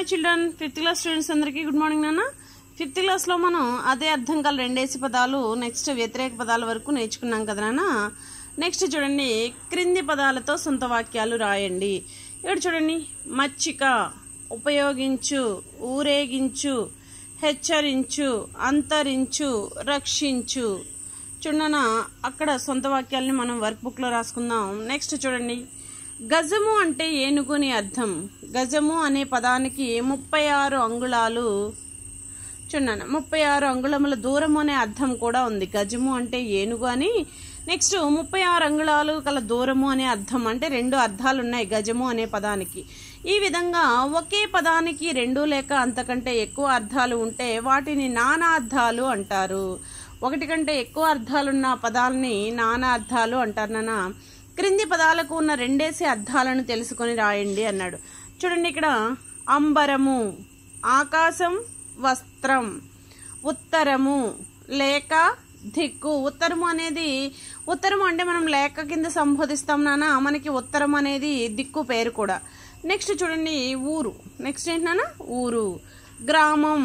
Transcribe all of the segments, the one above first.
my children fifth class students అందరికీ good morning నాన్న fifth క్లాస్లో మనం అదే అర్థం కల రెండేసి పదాలు నెక్స్ట్ వ్యతిరేక పదాల వరకు నేర్చుకున్నాం కదా నాన్న నెక్స్ట్ చూడండి క్రింది పదాలతో సొంత వాక్యాలు రాయండి ఇక్కడ చూడండి మచ్చిక ఉపయోగించు ఊరేగించు హెచ్చరించు అంతరించు రక్షించు చూడనా అక్కడ సొంత వాక్యాలని మనం వర్క్ బుక్లో రాసుకుందాం నెక్స్ట్ చూడండి గజము అంటే ఏనుగుని అర్థం గజము అనే పదానికి ముప్పై ఆరు అంగుళాలు చూడండి ముప్పై ఆరు అంగుళముల దూరము అనే అర్థం కూడా ఉంది గజము అంటే ఏనుగు అని నెక్స్ట్ ముప్పై ఆరు అంగుళాలు గల దూరము అనే అర్థం అంటే రెండు అర్థాలు ఉన్నాయి గజము అనే పదానికి ఈ విధంగా ఒకే పదానికి రెండు లేక అంతకంటే ఎక్కువ అర్థాలు ఉంటే వాటిని నానా అర్థాలు అంటారు ఒకటి కంటే ఎక్కువ అర్థాలున్న పదాలని అర్థాలు అంటారు నన్న క్రింది పదాలకు ఉన్న రెండేసి అర్థాలను తెలుసుకొని రాయండి అన్నాడు చూడండి ఇక్కడ అంబరము ఆకాశం వస్త్రం ఉత్తరము లేక దిక్కు ఉత్తరము అనేది ఉత్తరము అంటే మనం లేక కింద సంబోధిస్తాం నానా మనకి ఉత్తరం అనేది దిక్కు పేరు కూడా నెక్స్ట్ చూడండి ఊరు నెక్స్ట్ ఏంటి ఊరు గ్రామం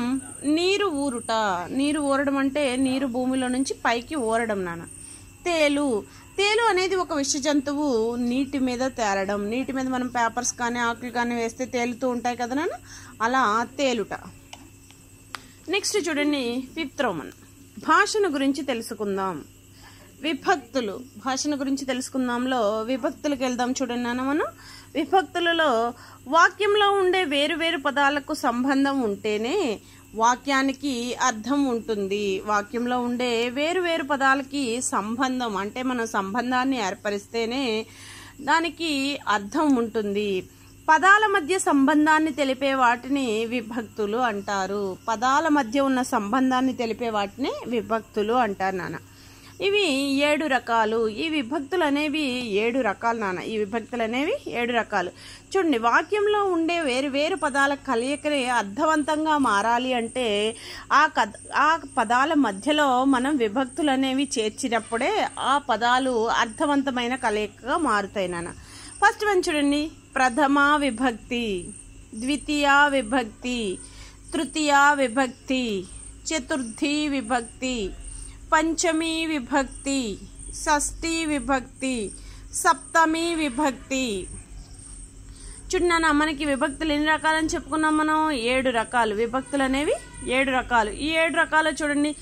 నీరు ఊరుట నీరు ఊరడం అంటే నీరు భూమిలో నుంచి పైకి ఊరడం నాన్న తేలు తేలు అనేది ఒక విష జంతువు నీటి మీద తేలడం నీటి మీద మనం పేపర్స్ కానీ ఆకులు కానీ వేస్తే తేలుతూ ఉంటాయి కదా నన్ను అలా తేలుట నెక్స్ట్ చూడండి ఫిఫ్త్ రోమన్ భాషను గురించి తెలుసుకుందాం విభక్తులు భాషను గురించి తెలుసుకుందాంలో విభక్తులకు వెళ్దాం చూడండి నాన్న మనం విభక్తులలో వాక్యంలో ఉండే వేరువేరు పదాలకు సంబంధం ఉంటేనే వాక్యానికి అర్థం ఉంటుంది వాక్యంలో ఉండే వేరువేరు పదాలకి సంబంధం అంటే మనం సంబంధాన్ని ఏర్పరిస్తేనే దానికి అర్థం ఉంటుంది పదాల మధ్య సంబంధాన్ని తెలిపే వాటిని విభక్తులు అంటారు పదాల మధ్య ఉన్న సంబంధాన్ని తెలిపే వాటిని విభక్తులు అంటారు నాన్న ఇవి ఏడు రకాలు ఈ విభక్తులు అనేవి ఏడు రకాలు నాన్న ఈ విభక్తులు అనేవి ఏడు రకాలు చూడండి వాక్యంలో ఉండే వేరు వేరు పదాల కలయికనే అర్థవంతంగా మారాలి అంటే ఆ కథ ఆ పదాల మధ్యలో మనం విభక్తులు అనేవి చేర్చినప్పుడే ఆ పదాలు అర్థవంతమైన కలయికగా మారుతాయి నాన్న ఫస్ట్ వన్ చూడండి ప్రథమ విభక్తి ద్వితీయ విభక్తి తృతీయ విభక్తి చతుర్థి విభక్తి పంచమీ విభక్తి షష్ఠీ విభక్తి సప్తమి విభక్తి చూడన్నా మనకి విభక్తులు ఎన్ని రకాలని చెప్పుకున్నాం మనం ఏడు రకాలు విభక్తులు అనేవి ఏడు రకాలు ఈ ఏడు రకాలు చూడండి